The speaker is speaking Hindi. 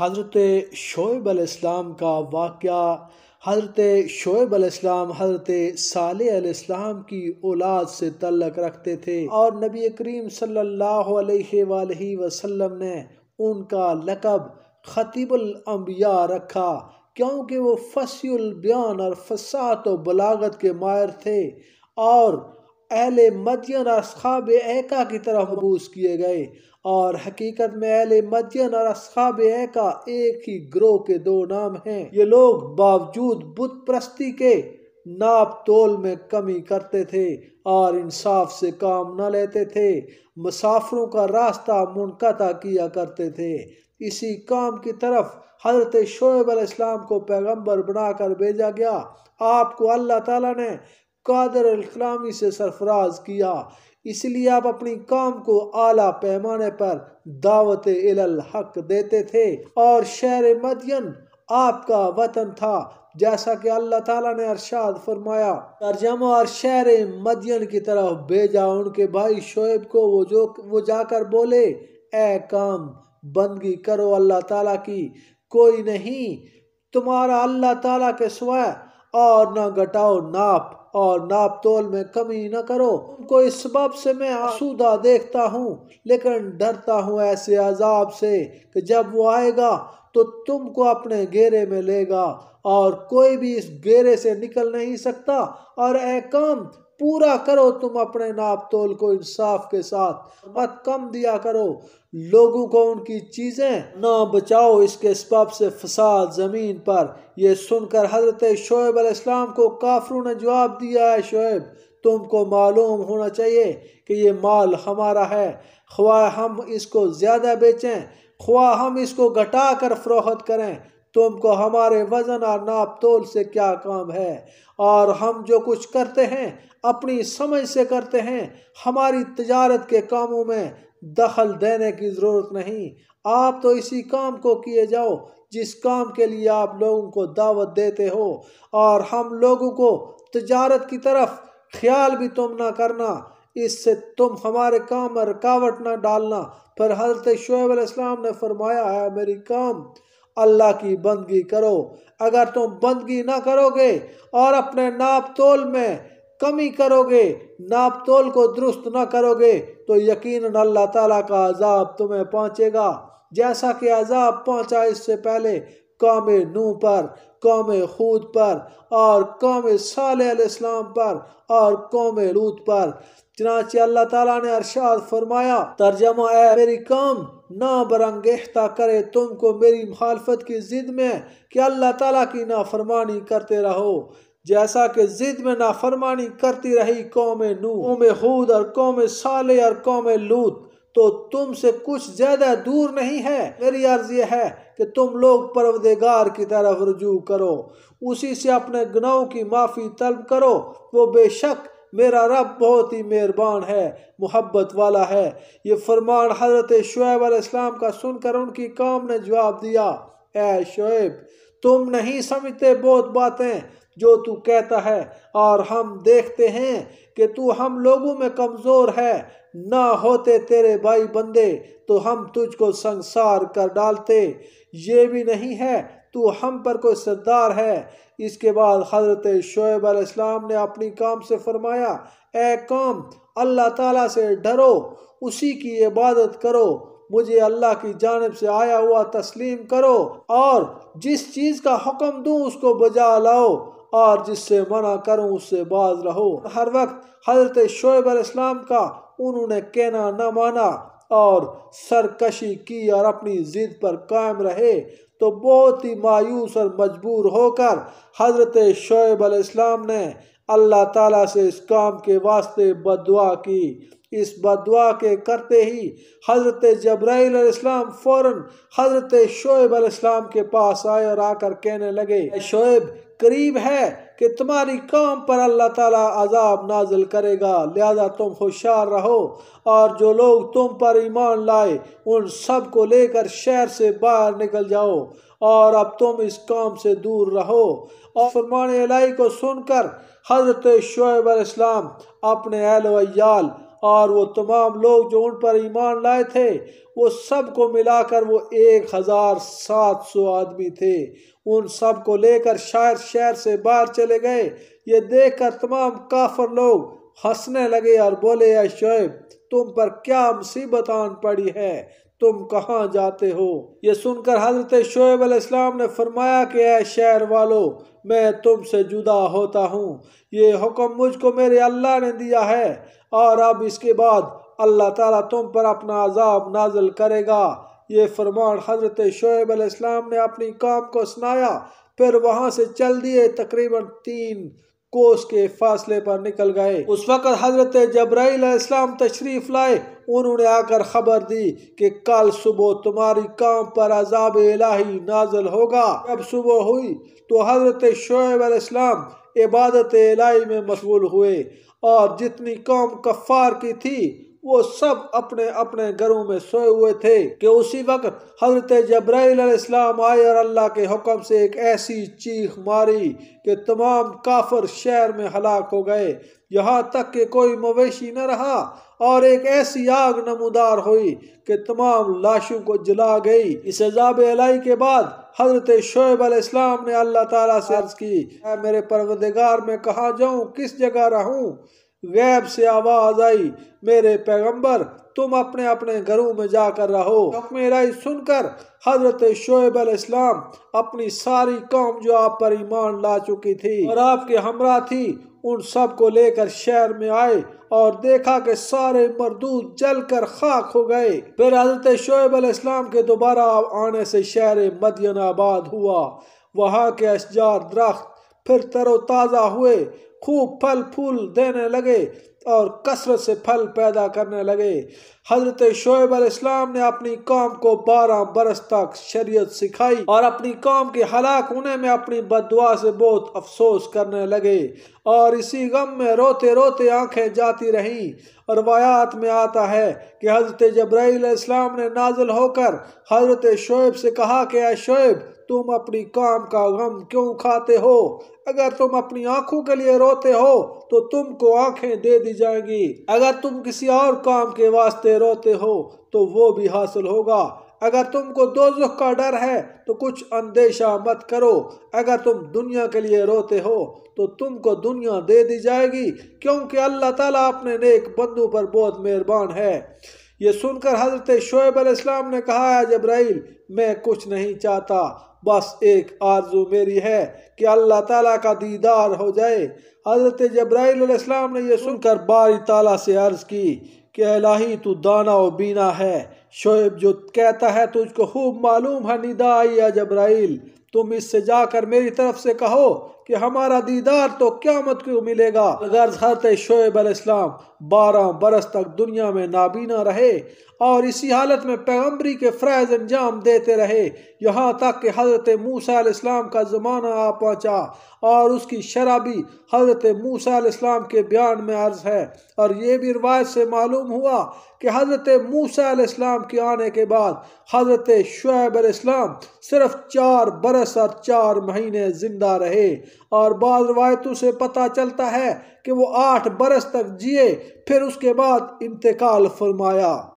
हज़रत शोएब अलैहिस्सलाम का वाक़ हज़रत शोएब अलैहिस्सलाम हज़रत अलैहिस्सलाम की औलाद से तल्लक रखते थे और नबी करीम सल्लल्लाहु अलैहि वसल्लम ने उनका लकब ख़तीबुल अम्बिया रखा क्योंकि वो फसील बयान और फसात व बलागत के मायर थे और अहल मदियन और एका की तरफ मबूस किए गए और हकीकत में अहल मजन और असहाब का एक ही ग्रोह के दो नाम हैं ये लोग बावजूद बुत प्रस्ती के नाप तोल में कमी करते थे और इंसाफ से काम न लेते थे मुसाफरों का रास्ता मुनकता किया करते थे इसी काम की तरफ हजरत शोब इस्लाम को पैगंबर बनाकर भेजा गया आपको अल्लाह ताला ने कादर इकलामी से सरफराज किया इसलिए आप अपनी काम को आला पैमाने पर दावत हक देते थे और शहर मदियन आपका वतन था जैसा कि अल्लाह ताला ने अरशाद फरमाया तर्जमा और शहर मदियन की तरफ भेजा उनके भाई शोएब को वो जो वो जाकर बोले ए काम बंदगी करो अल्लाह ताला की कोई नहीं तुम्हारा अल्लाह ताला के स्वय और ना घटाओ नाप और नाप तोल में कमी न करो उनको इस सबब से मैं आसूदा देखता हूँ लेकिन डरता हूँ ऐसे अजाब से कि जब वो आएगा तो तुमको अपने घेरे में लेगा और कोई भी इस घेरे से निकल नहीं सकता और ए काम पूरा करो तुम अपने नाप तोल को इंसाफ के साथ मत कम दिया करो लोगों को उनकी चीज़ें ना बचाओ इसके सबब से फसाद ज़मीन पर यह सुनकर हज़रत शोएब अलैहिस्सलाम को काफरों ने जवाब दिया है शोएब तुमको मालूम होना चाहिए कि ये माल हमारा है ख्वा हम इसको ज़्यादा बेचें ख्वा हम इसको घटा कर फरोख्त करें तुमको हमारे वजन और नाप तोल से क्या काम है और हम जो कुछ करते हैं अपनी समझ से करते हैं हमारी तजारत के कामों में दखल देने की ज़रूरत नहीं आप तो इसी काम को किए जाओ जिस काम के लिए आप लोगों को दावत देते हो और हम लोगों को तजारत की तरफ ख्याल भी तुम ना करना इससे तुम हमारे काम में रुकावट ना डालना पर हजरत शुएब ने फरमाया है मेरी काम अल्लाह की बंदगी करो अगर तुम बंदगी ना करोगे और अपने नाप तोल में कमी करोगे नाप तोल को दुरुस्त ना करोगे तो यकीन अल्लाह ताला का अजाब तुम्हें पहुँचेगा जैसा कि अजाब पहुँचा इससे पहले कौम नू पर कौम खूद पर और कौम साल इस्लाम पर और कौम लूत पर चनाचे अल्लाह तला ने अरशाद फरमाया तर्जमा ए मेरी कम ना बरंगेहता करे तुमको मेरी मुखालफत की ज़िद में कि अल्लाह तला की नाफरमानी करते रहो जैसा कि ज़िद में नाफरमानी करती रही कौम नू कौम हूद और कौम साले और कौम लूत तो तुमसे कुछ ज़्यादा दूर नहीं है मेरी अर्ज़ यह है कि तुम लोग परवदेगार की तरफ रजू करो उसी से अपने गुनाहों की माफ़ी तलब करो वो बेशक मेरा रब बहुत ही मेहरबान है मोहब्बत वाला है ये फरमान हज़रत शुएब इस्लाम का सुनकर उनकी काम ने जवाब दिया ए शुएब तुम नहीं समझते बहुत बातें जो तू कहता है और हम देखते हैं कि तू हम लोगों में कमज़ोर है ना होते तेरे भाई बंदे तो हम तुझको संसार कर डालते ये भी नहीं है तो हम पर कोई सरदार है इसके बाद हज़रत शुएब अलैहिस्सलाम ने अपनी काम से फरमाया ए काम अल्लाह ताला से डरो उसी की इबादत करो मुझे अल्लाह की जानब से आया हुआ तस्लीम करो और जिस चीज़ का हुक्म दूँ उसको बजा लाओ और जिससे मना करूँ उससे बाज रहो हर वक्त हजरत शोएब इस्लाम का उन्होंने कहना न माना और सरकशी की और अपनी जिद पर कायम रहे तो बहुत ही मायूस और मजबूर होकर हज़रत शोएब अलैहिस्सलाम ने अल्लाह ताला से इस काम के वास्ते बदुआ की इस बदुआ के करते ही हज़रत जब्राईसम फ़ौर हज़रत शोएब अलैहिस्सलाम के पास आए और आकर कहने लगे शोएब करीब है कि तुम्हारी कौम पर अल्लाह ताला अजाब नाजिल करेगा लिहाजा तुम होशियार रहो और जो लोग तुम पर ईमान लाए उन सब को लेकर शहर से बाहर निकल जाओ और अब तुम इस काम से दूर रहो और फरमान इलाही को सुनकर हज़रत शुएब इस्लाम अपने अहल और वो तमाम लोग जो उन पर ईमान लाए थे वो सब को मिलाकर वो एक हज़ार सात सौ आदमी थे उन सब को लेकर शायर शहर से बाहर चले गए ये देखकर तमाम काफर लोग हंसने लगे और बोले ऐ शुएब तुम पर क्या मुसीबत आन पड़ी है तुम कहाँ जाते हो ये सुनकर हजरत शोएब अलैहिस्सलाम ने फरमाया कि ऐ शहर वालों मैं तुमसे जुदा होता हूँ ये हुक्म मुझको मेरे अल्लाह ने दिया है और अब इसके बाद अल्लाह ताला तुम पर अपना अजाब नाजल करेगा ये फरमान हजरत शोएब अलैहिस्सलाम ने अपनी काम को सुनाया फिर वहाँ से चल दिए तकरीबन तीन कोस के फासले पर निकल गए उस वक़्त हजरत जब्राइल इस्लाम तशरीफ लाए उन्होंने आकर खबर दी कि कल सुबह तुम्हारी काम पर अजाब इलाही नाजल होगा जब सुबह हुई तो हजरत शुएब इस्लाम इबादत इलाही में मशगूल हुए और जितनी कौम कफ़ार की थी वो सब अपने अपने घरों में सोए हुए थे कि उसी वक्त हजरत जब्राईसम आए और अल्लाह के हुक्म से एक ऐसी चीख मारी कि तमाम काफर शहर में हलाक हो गए यहाँ तक कि कोई मवेशी न रहा और एक ऐसी आग नमोदार हुई कि तमाम लाशों को जला गई इस अजाब अलाई के बाद हजरत शोएब इस्लाम ने अल्लाह ताला से अर्ज की मेरे परवदगार में कहाँ जाऊँ किस जगह रहूँ गैब से आवाज आई मेरे पैगंबर तुम अपने अपने घरों में जाकर रहो मेराई सुनकर हजरत शोएब इस्लाम अपनी सारी कौम जो आप पर ईमान ला चुकी थी और आपके हमरा थी उन सब को लेकर शहर में आए और देखा कि सारे मरदूद जलकर खाक हो गए फिर हजरत शोएब इस्लाम के दोबारा आने से शहर मदियन आबाद हुआ वहाँ के अशजार दरख्त फिर तरोताज़ा हुए खूब फल फूल देने लगे और कसरत से फल पैदा करने लगे हजरत शोएब इस्लाम ने अपनी कौम को बारह बरस तक शरीयत सिखाई और अपनी कौम के हलाक होने में अपनी बदुआ से बहुत अफसोस करने लगे और इसी गम में रोते रोते आंखें जाती रहीं और में आता है कि हजरत जब्राइल इस्लाम ने नाजल होकर हजरत शोएब से कहा कि अ शोएब तुम अपनी काम का गम क्यों खाते हो अगर तुम अपनी आंखों के लिए रोते हो तो तुमको आंखें दे दी जाएंगी अगर तुम किसी और काम के वास्ते रोते रोते हो तो वो भी हासिल होगा अगर तुमको दो का डर है तो कुछ अंदेशा मत करो अगर तुम दुनिया के लिए रोते हो तो तुमको दुनिया दे दी जाएगी क्योंकि अल्लाह ताला अपने नेक बंदू पर बहुत मेहरबान है ये सुनकर हजरत शोएब इस्लाम ने कहा है जब्राइल मैं कुछ नहीं चाहता बस एक आरजू मेरी है कि अल्लाह ताला का दीदार हो जाए हजरत जब्राइल ने यह सुनकर बारी ताला से अर्ज़ की कि अलाही तू दाना और बीना है शोएब जो कहता है तुझको खूब मालूम है निदा या जब्राइल तुम इससे जाकर मेरी तरफ से कहो कि हमारा दीदार तो क्या मत क्यों मिलेगा अगर हरत शोब इस्लाम बारह बरस तक दुनिया में नाबीना रहे और इसी हालत में पैगम्बरी के फ़्रैज अंजाम देते रहे यहाँ तक कि हज़रत मूसा इस्लाम का ज़माना आ पहुँचा और उसकी शराबी हज़रत मूसा इस्लाम के बयान में अर्ज है और ये भी रवायत से मालूम हुआ कि हज़रत मूसा इस्लाम के आने के बाद हज़रत शुएब इस्लाम सिर्फ चार बरस और चार महीने ज़िंदा रहे और बाद रवायतों से पता चलता है कि वो आठ बरस तक जिए फिर उसके बाद इंतकाल फरमाया